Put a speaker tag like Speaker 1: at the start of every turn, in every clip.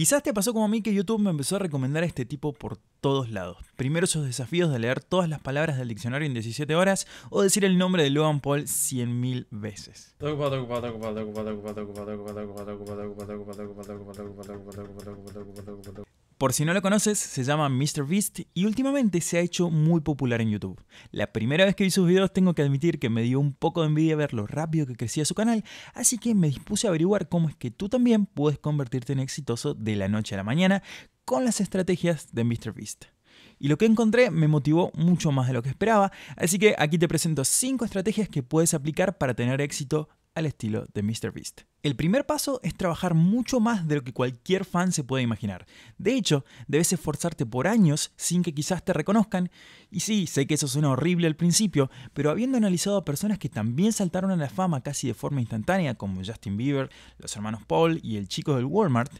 Speaker 1: Quizás te pasó como a mí que YouTube me empezó a recomendar a este tipo por todos lados. Primero esos desafíos de leer todas las palabras del diccionario en 17 horas o decir el nombre de Logan Paul 100.000 veces. Por si no lo conoces, se llama MrBeast y últimamente se ha hecho muy popular en YouTube. La primera vez que vi sus videos tengo que admitir que me dio un poco de envidia ver lo rápido que crecía su canal, así que me dispuse a averiguar cómo es que tú también puedes convertirte en exitoso de la noche a la mañana con las estrategias de MrBeast. Y lo que encontré me motivó mucho más de lo que esperaba, así que aquí te presento 5 estrategias que puedes aplicar para tener éxito al estilo de Beast. El primer paso es trabajar mucho más de lo que cualquier fan se puede imaginar. De hecho, debes esforzarte por años sin que quizás te reconozcan. Y sí, sé que eso suena horrible al principio, pero habiendo analizado a personas que también saltaron a la fama casi de forma instantánea, como Justin Bieber, los hermanos Paul y el chico del Walmart,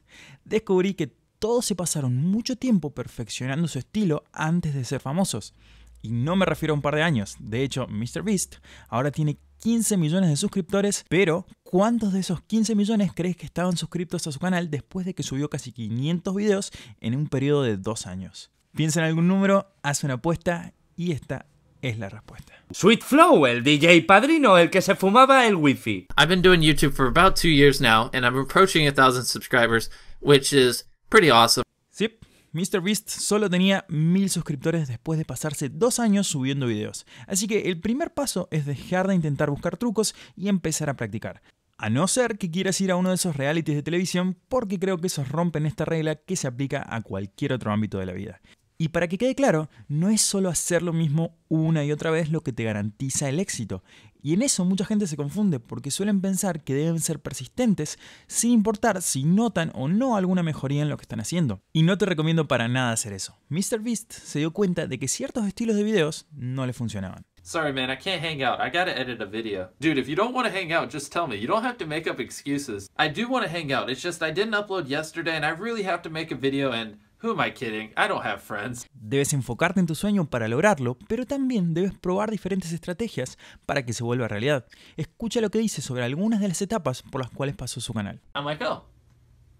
Speaker 1: descubrí que todos se pasaron mucho tiempo perfeccionando su estilo antes de ser famosos. Y no me refiero a un par de años. De hecho, MrBeast ahora tiene 15 millones de suscriptores, pero ¿cuántos de esos 15 millones crees que estaban suscriptos a su canal después de que subió casi 500 videos en un periodo de dos años? Piensa en algún número, haz una apuesta y esta es la respuesta. Sweet Flow, el DJ padrino, el que
Speaker 2: se fumaba el wifi. I've been doing YouTube for about two years now, and I'm approaching a thousand subscribers, which
Speaker 1: is pretty awesome. Sí, MrBeast solo tenía mil suscriptores después de pasarse dos años subiendo videos, así que el primer paso es dejar de intentar buscar trucos y empezar a practicar. A no ser que quieras ir a uno de esos realities de televisión, porque creo que esos rompen esta regla que se aplica a cualquier otro ámbito de la vida. Y para que quede claro, no es solo hacer lo mismo una y otra vez lo que te garantiza el éxito. Y en eso mucha gente se confunde porque suelen pensar que deben ser persistentes sin importar si notan o no alguna mejoría en lo que están haciendo. Y no te recomiendo para nada hacer eso. MrBeast se dio cuenta de que ciertos estilos de videos no le funcionaban.
Speaker 2: Sorry, man, I can't hang out. I edit video. Dude, if you don't want to hang out, just tell me. You don't have to make up excuses. I do want to hang out. It's just video and Who am I kidding? I don't have friends.
Speaker 1: Debes enfocarte en tu sueño para lograrlo, pero también debes probar diferentes estrategias para que se vuelva realidad. Escucha lo que dice sobre algunas de las etapas por las cuales pasó su canal.
Speaker 2: I'm like, oh,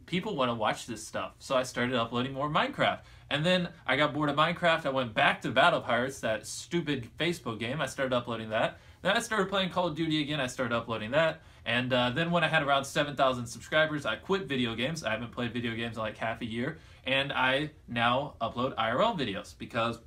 Speaker 2: people want to watch this stuff, so I started uploading more Minecraft. And then I got bored of Minecraft. I went back to Battle Pirates, that stupid Facebook game. I started uploading that. Then I started playing Call of Duty again. I started uploading that. And uh, then when I had around 7,000 subscribers, I quit video games. I haven't played video games in like half a year. and I now upload IRL videos because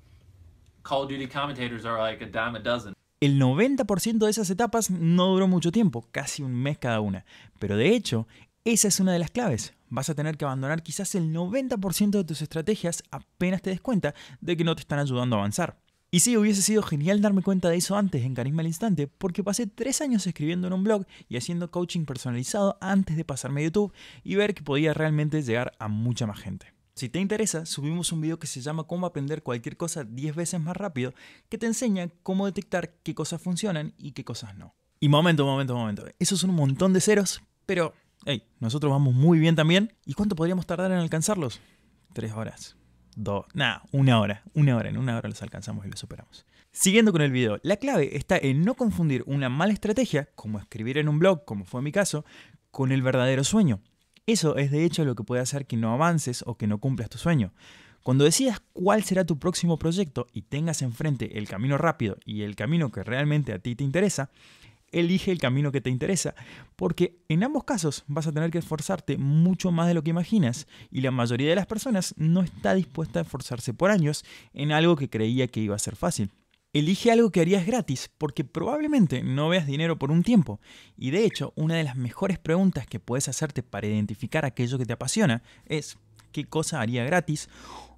Speaker 2: Call of Duty commentators are like dime a dozen.
Speaker 1: El 90% de esas etapas no duró mucho tiempo, casi un mes cada una. Pero de hecho, esa es una de las claves. Vas a tener que abandonar quizás el 90% de tus estrategias apenas te des cuenta de que no te están ayudando a avanzar. Y sí, hubiese sido genial darme cuenta de eso antes en Carisma al Instante, porque pasé tres años escribiendo en un blog y haciendo coaching personalizado antes de pasarme a YouTube y ver que podía realmente llegar a mucha más gente. Si te interesa, subimos un video que se llama Cómo aprender cualquier cosa 10 veces más rápido, que te enseña cómo detectar qué cosas funcionan y qué cosas no. Y momento, momento, momento. Eso son un montón de ceros, pero nosotros vamos muy bien también. ¿Y cuánto podríamos tardar en alcanzarlos? Tres horas. Dos. Nada, una hora. Una hora. En una hora los alcanzamos y los superamos. Siguiendo con el video, la clave está en no confundir una mala estrategia, como escribir en un blog, como fue mi caso, con el verdadero sueño. Eso es de hecho lo que puede hacer que no avances o que no cumplas tu sueño. Cuando decidas cuál será tu próximo proyecto y tengas enfrente el camino rápido y el camino que realmente a ti te interesa, elige el camino que te interesa, porque en ambos casos vas a tener que esforzarte mucho más de lo que imaginas y la mayoría de las personas no está dispuesta a esforzarse por años en algo que creía que iba a ser fácil. Elige algo que harías gratis, porque probablemente no veas dinero por un tiempo. Y de hecho, una de las mejores preguntas que puedes hacerte para identificar aquello que te apasiona es ¿qué cosa haría gratis?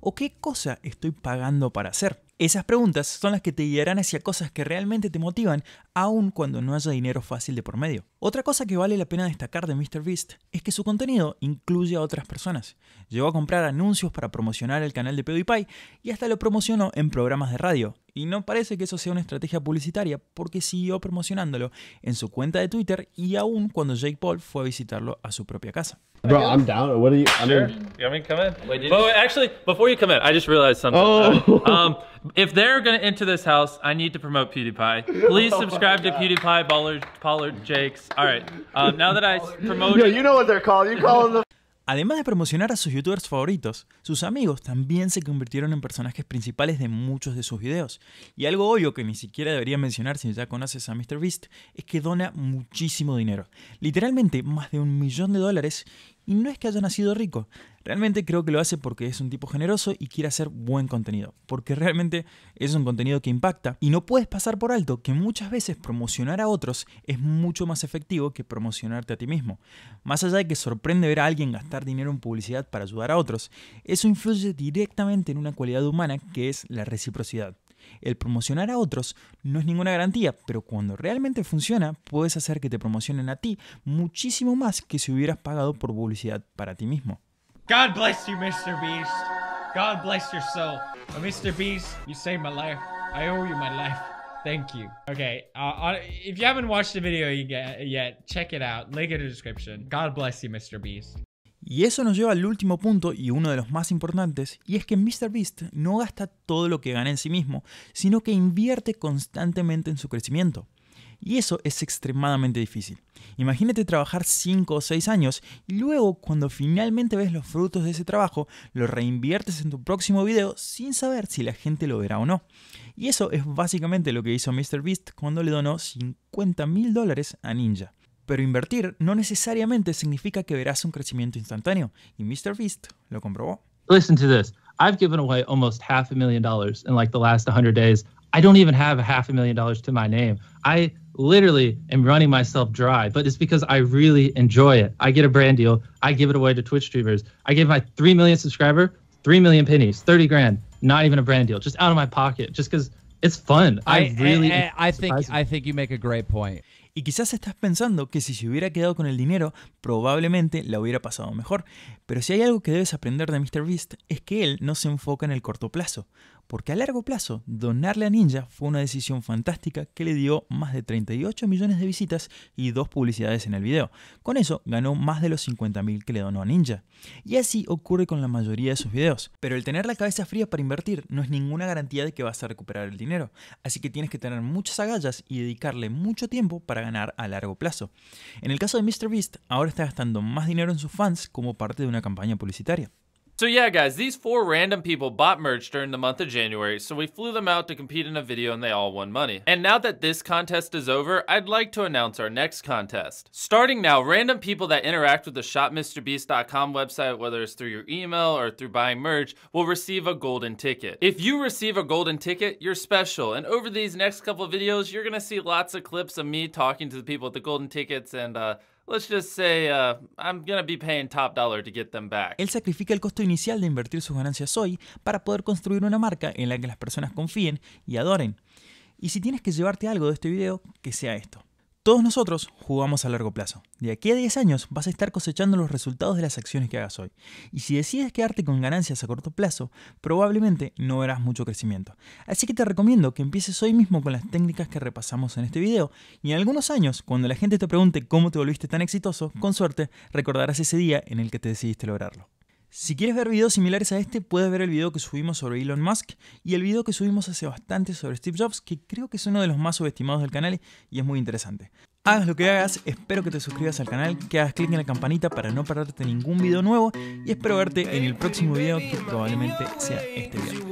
Speaker 1: ¿O qué cosa estoy pagando para hacer? Esas preguntas son las que te guiarán hacia cosas que realmente te motivan, aun cuando no haya dinero fácil de por medio. Otra cosa que vale la pena destacar de MrBeast es que su contenido incluye a otras personas. Llegó a comprar anuncios para promocionar el canal de PewDiePie y hasta lo promocionó en programas de radio, y no parece que eso sea una estrategia publicitaria porque siguió promocionándolo en su cuenta de Twitter y aún cuando Jake Paul fue a visitarlo a su propia casa. Bro, I'm down. What are you? I mean,
Speaker 2: You want me to come in? Wait, actually, before you come in, I just realized something. Oh. Uh, um, if they're gonna enter this house, I need to promote PewDiePie. Please oh subscribe oh to PewDiePie, Ballard, Pollard, Jakes. All right. Um, now that I promoted, yeah, you know
Speaker 1: what they're called. You call them the Además de promocionar a sus youtubers favoritos, sus amigos también se convirtieron en personajes principales de muchos de sus videos. Y algo obvio que ni siquiera debería mencionar si ya conoces a MrBeast es que dona muchísimo dinero, literalmente más de un millón de dólares y no es que haya nacido rico. Realmente creo que lo hace porque es un tipo generoso y quiere hacer buen contenido. Porque realmente es un contenido que impacta. Y no puedes pasar por alto que muchas veces promocionar a otros es mucho más efectivo que promocionarte a ti mismo. Más allá de que sorprende ver a alguien gastar dinero en publicidad para ayudar a otros, eso influye directamente en una cualidad humana que es la reciprocidad. El promocionar a otros no es ninguna garantía, pero cuando realmente funciona, puedes hacer que te promocionen a ti muchísimo más que si hubieras pagado por publicidad para ti mismo.
Speaker 2: God bless you, Mr. Beast. God bless your soul. Mr. Beast, you saved my life. I owe you my life. Thank you. Okay, uh, uh, if you haven't watched the video yet, check it out. Link in the description. God bless you, Mr. Beast.
Speaker 1: Y eso nos lleva al último punto y uno de los más importantes, y es que MrBeast no gasta todo lo que gana en sí mismo, sino que invierte constantemente en su crecimiento. Y eso es extremadamente difícil. Imagínate trabajar 5 o 6 años y luego cuando finalmente ves los frutos de ese trabajo, lo reinviertes en tu próximo video sin saber si la gente lo verá o no. Y eso es básicamente lo que hizo MrBeast cuando le donó 50 mil dólares a Ninja. Pero invertir no necesariamente significa que verás un crecimiento instantáneo, y Beast lo comprobó.
Speaker 2: Listen to this. I've given away almost half a million dollars in like the last 100 days. I don't even have a half a million dollars to my name. I literally am running myself dry, but it's because I really enjoy it. I get a brand deal, I give it away to Twitch streamers. I gave my 3 million subscriber 3 million pennies, 30 grand, not even a brand deal, just out of my pocket, just because it's fun. I, I really, I, I, I think,
Speaker 1: I think you make a great point. Y quizás estás pensando que si se hubiera quedado con el dinero, probablemente la hubiera pasado mejor. Pero si hay algo que debes aprender de Mr. Beast es que él no se enfoca en el corto plazo porque a largo plazo donarle a Ninja fue una decisión fantástica que le dio más de 38 millones de visitas y dos publicidades en el video. Con eso ganó más de los 50.000 que le donó a Ninja. Y así ocurre con la mayoría de sus videos. Pero el tener la cabeza fría para invertir no es ninguna garantía de que vas a recuperar el dinero, así que tienes que tener muchas agallas y dedicarle mucho tiempo para ganar a largo plazo. En el caso de MrBeast, ahora está gastando más dinero en sus fans como parte de una campaña publicitaria.
Speaker 2: So yeah guys, these four random people bought merch during the month of January, so we flew them out to compete in a video and they all won money. And now that this contest is over, I'd like to announce our next contest. Starting now, random people that interact with the shopmrbeast.com website, whether it's through your email or through buying merch, will receive a golden ticket. If you receive a golden ticket, you're special, and over these next couple videos, you're gonna see lots of clips of me talking to the people with the golden tickets and uh,
Speaker 1: Él sacrifica el costo inicial de invertir sus ganancias hoy para poder construir una marca en la que las personas confíen y adoren. Y si tienes que llevarte algo de este video, que sea esto. Todos nosotros jugamos a largo plazo. De aquí a 10 años vas a estar cosechando los resultados de las acciones que hagas hoy. Y si decides quedarte con ganancias a corto plazo, probablemente no verás mucho crecimiento. Así que te recomiendo que empieces hoy mismo con las técnicas que repasamos en este video y en algunos años, cuando la gente te pregunte cómo te volviste tan exitoso, con suerte recordarás ese día en el que te decidiste lograrlo. Si quieres ver videos similares a este, puedes ver el video que subimos sobre Elon Musk y el video que subimos hace bastante sobre Steve Jobs, que creo que es uno de los más subestimados del canal y es muy interesante. Hagas lo que hagas, espero que te suscribas al canal, que hagas clic en la campanita para no perderte ningún video nuevo y espero verte en el próximo video que probablemente sea este video.